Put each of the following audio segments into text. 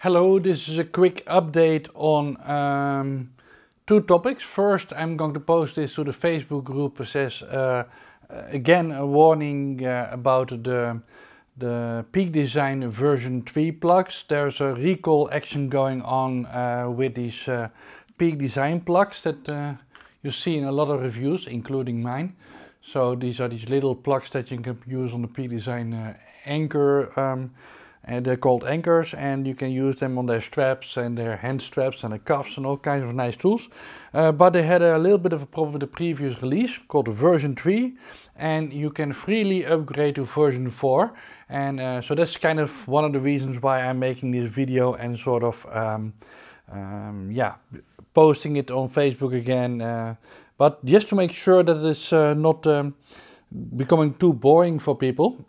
Hello, this is a quick update on um, two topics. First, I'm going to post this to the Facebook group. It says, uh, uh, again, a warning uh, about the, the Peak Design version 3 plugs. There's a recall action going on uh, with these uh, Peak Design plugs that uh, you see in a lot of reviews, including mine. So these are these little plugs that you can use on the Peak Design Anchor um, and they're called anchors and you can use them on their straps and their hand straps and the cuffs and all kinds of nice tools. Uh, but they had a little bit of a problem with the previous release called version 3 and you can freely upgrade to version 4 and uh, so that's kind of one of the reasons why I'm making this video and sort of um, um, yeah posting it on Facebook again uh, but just to make sure that it's uh, not um, becoming too boring for people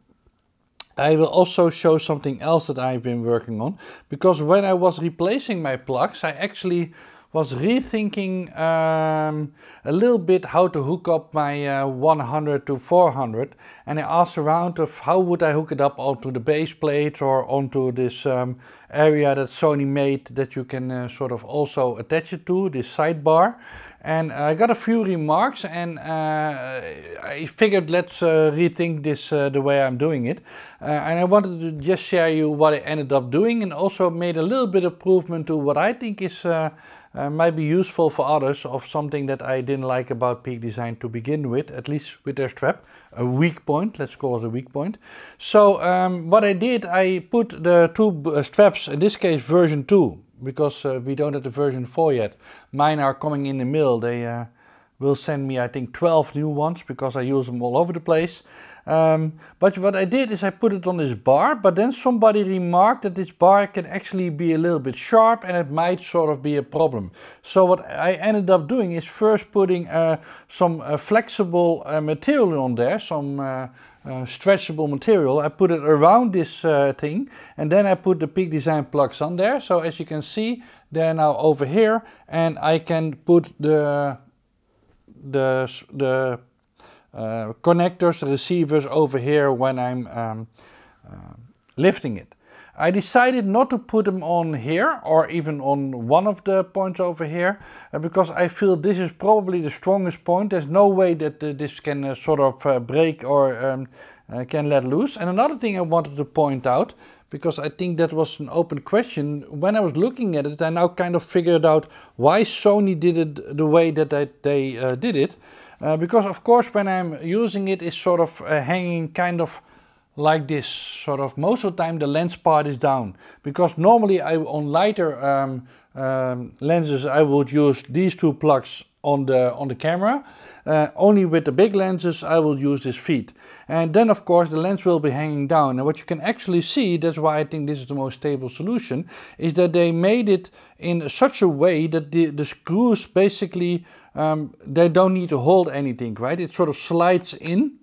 I will also show something else that I've been working on because when I was replacing my plugs I actually was rethinking um, a little bit how to hook up my uh, 100 to 400 and I asked around of how would I hook it up onto the base plate or onto this um, area that Sony made that you can uh, sort of also attach it to, this sidebar. And I got a few remarks and uh, I figured let's uh, rethink this uh, the way I'm doing it. Uh, and I wanted to just share you what I ended up doing and also made a little bit of improvement to what I think is uh, uh, might be useful for others of something that I didn't like about Peak Design to begin with, at least with their strap, a weak point, let's call it a weak point. So um, what I did, I put the two uh, straps, in this case version 2, because uh, we don't have the version 4 yet. Mine are coming in the mail, they uh, will send me I think 12 new ones because I use them all over the place. Um, but what I did is I put it on this bar, but then somebody remarked that this bar can actually be a little bit sharp and it might sort of be a problem. So what I ended up doing is first putting uh, some uh, flexible uh, material on there, some uh, uh, stretchable material. I put it around this uh, thing and then I put the Peak Design plugs on there. So as you can see, they're now over here and I can put the, the, the uh, connectors, receivers over here when I'm um, uh, lifting it. I decided not to put them on here or even on one of the points over here uh, because I feel this is probably the strongest point. There's no way that uh, this can uh, sort of break or um, can let loose. And another thing I wanted to point out because I think that was an open question. When I was looking at it, I now kind of figured out why Sony did it the way that they, they did it. Uh, because of course when I'm using it, it's sort of uh, hanging kind of like this, sort of most of the time the lens part is down. Because normally I, on lighter um, um, lenses I would use these two plugs on the, on the camera. Uh, only with the big lenses I will use this feed. And then of course the lens will be hanging down. And what you can actually see, that's why I think this is the most stable solution, is that they made it in such a way that the, the screws basically, um, they don't need to hold anything, right? It sort of slides in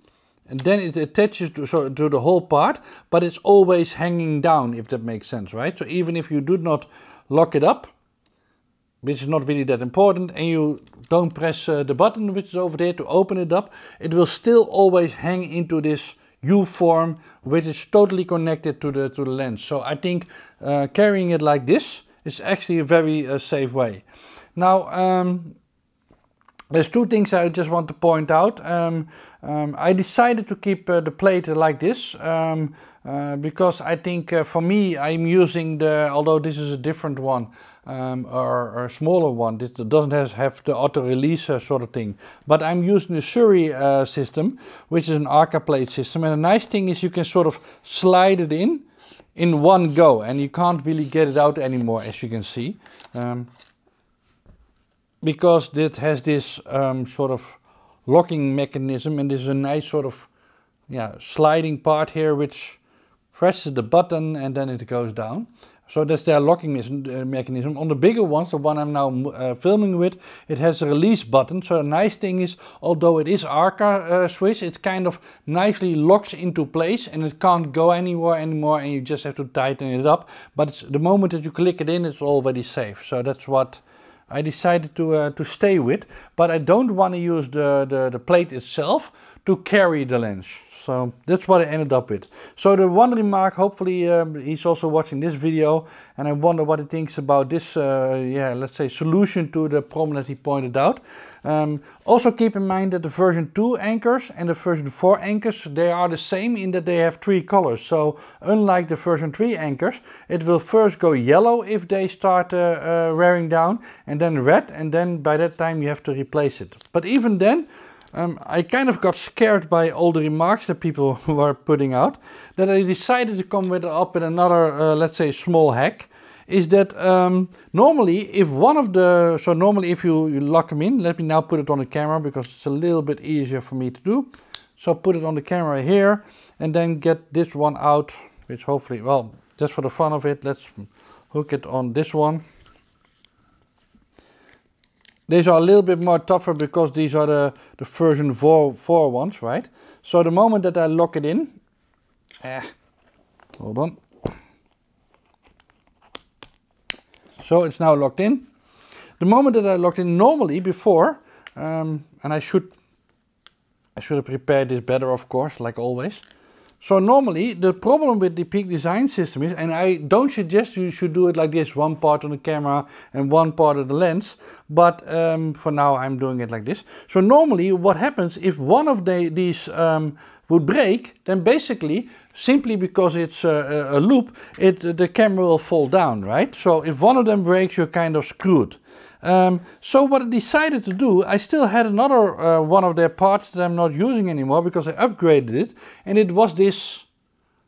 and then it attaches to, so, to the whole part, but it's always hanging down, if that makes sense, right? So even if you do not lock it up, which is not really that important, and you don't press uh, the button which is over there to open it up. It will still always hang into this U-form which is totally connected to the, to the lens. So I think uh, carrying it like this is actually a very uh, safe way. Now um, there's two things I just want to point out. Um, um, I decided to keep uh, the plate like this um, uh, because I think uh, for me I'm using the, although this is a different one um, or, or, a smaller one, this doesn't have, have the auto-release uh, sort of thing, but I'm using the Suri uh, system, which is an Arca plate system and the nice thing is you can sort of slide it in in one go and you can't really get it out anymore as you can see. Um, because it has this um, sort of locking mechanism and this is a nice sort of yeah, sliding part here which presses the button and then it goes down. So that's their locking uh, mechanism. On the bigger ones, the one I'm now uh, filming with, it has a release button. So a nice thing is, although it is Arca uh, Swiss, it kind of nicely locks into place and it can't go anywhere anymore and you just have to tighten it up. But the moment that you click it in, it's already safe. So that's what I decided to, uh, to stay with, but I don't want to use the, the, the plate itself to carry the lens. So that's what I ended up with. So the one remark, hopefully um, he's also watching this video and I wonder what he thinks about this, uh, yeah, let's say solution to the problem that he pointed out. Um, also keep in mind that the version 2 anchors and the version 4 anchors, they are the same in that they have three colors. So unlike the version 3 anchors, it will first go yellow if they start uh, uh, wearing down and then red and then by that time you have to replace it. But even then, um, I kind of got scared by all the remarks that people were putting out, that I decided to come with, up with another, uh, let's say, small hack. Is that um, normally if one of the, so normally if you, you lock them in, let me now put it on the camera because it's a little bit easier for me to do. So put it on the camera here and then get this one out, which hopefully, well, just for the fun of it, let's hook it on this one. These are a little bit more tougher because these are the, the version 4, 4 ones, right? So the moment that I lock it in, eh, hold on. So it's now locked in. The moment that I locked in normally before, um, and I should, I should have prepared this better of course, like always. So normally the problem with the peak design system is, and I don't suggest you should do it like this, one part on the camera and one part of the lens, but um, for now I'm doing it like this. So normally what happens if one of the, these um, would break, then basically, simply because it's a, a loop, it, the camera will fall down, right? So if one of them breaks, you're kind of screwed. Um, so what I decided to do, I still had another uh, one of their parts that I'm not using anymore because I upgraded it. And it was this,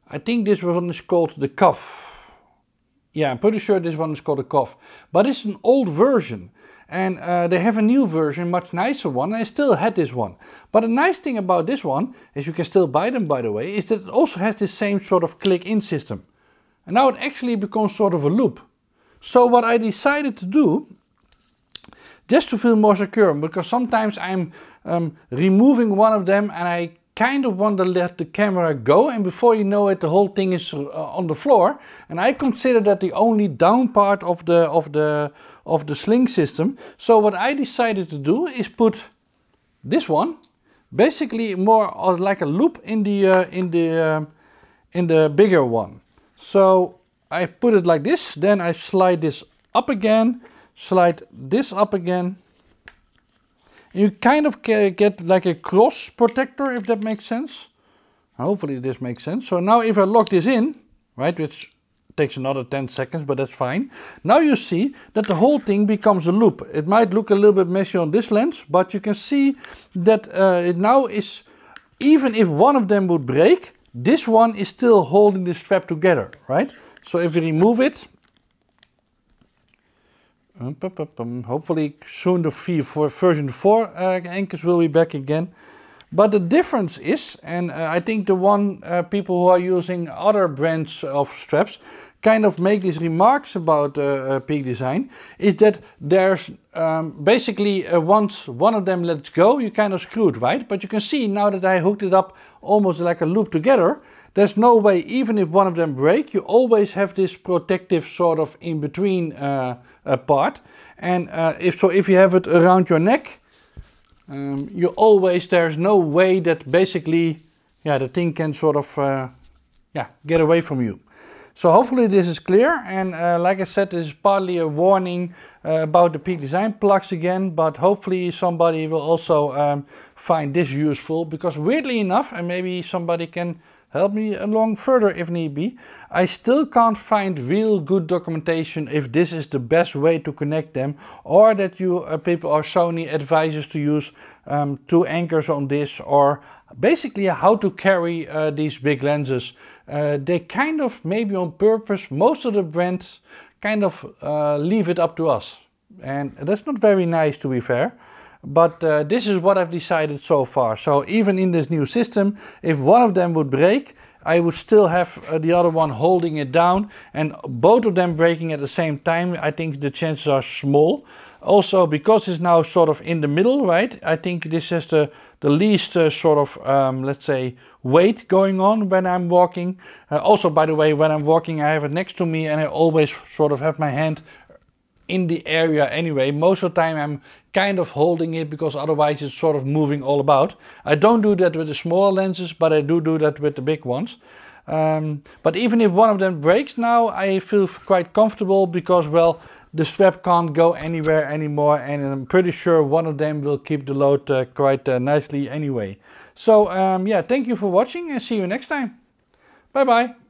I think this one is called the cuff. Yeah, I'm pretty sure this one is called the cuff. But it's an old version. And uh, they have a new version, much nicer one. I still had this one. But the nice thing about this one, as you can still buy them by the way, is that it also has the same sort of click-in system. And now it actually becomes sort of a loop. So what I decided to do just to feel more secure because sometimes I'm um, removing one of them and I kind of want to let the camera go and before you know it the whole thing is uh, on the floor and I consider that the only down part of the of the of the sling system so what I decided to do is put this one basically more like a loop in the uh, in the uh, in the bigger one so I put it like this then I slide this up again slide this up again. You kind of get like a cross protector, if that makes sense. Hopefully this makes sense. So now if I lock this in, right, which takes another 10 seconds, but that's fine. Now you see that the whole thing becomes a loop. It might look a little bit messy on this lens, but you can see that uh, it now is, even if one of them would break, this one is still holding the strap together, right? So if you remove it, Hopefully soon the fee version 4 uh, Anchors will be back again. But the difference is, and uh, I think the one uh, people who are using other brands of straps kind of make these remarks about uh, uh peak design, is that there's um, basically uh, once one of them lets go, you kind of screwed, right? But you can see now that I hooked it up almost like a loop together, there's no way, even if one of them break, you always have this protective sort of in-between uh, part. And uh, if so, if you have it around your neck, um, you always, there's no way that basically, yeah, the thing can sort of, uh, yeah, get away from you. So hopefully this is clear and uh, like I said this is partly a warning uh, about the Peak Design plugs again but hopefully somebody will also um, find this useful because weirdly enough and maybe somebody can Help me along further if need be. I still can't find real good documentation if this is the best way to connect them or that you uh, people or Sony advises to use um, two anchors on this or basically how to carry uh, these big lenses. Uh, they kind of, maybe on purpose, most of the brands kind of uh, leave it up to us. And that's not very nice to be fair but uh, this is what I've decided so far. So even in this new system, if one of them would break, I would still have uh, the other one holding it down and both of them breaking at the same time, I think the chances are small. Also, because it's now sort of in the middle, right, I think this has the, the least uh, sort of, um, let's say, weight going on when I'm walking. Uh, also, by the way, when I'm walking, I have it next to me and I always sort of have my hand in the area anyway. Most of the time I'm kind of holding it because otherwise it's sort of moving all about. I don't do that with the smaller lenses, but I do do that with the big ones. Um, but even if one of them breaks now, I feel quite comfortable because, well, the strap can't go anywhere anymore and I'm pretty sure one of them will keep the load uh, quite uh, nicely anyway. So um, yeah, thank you for watching and see you next time. Bye bye.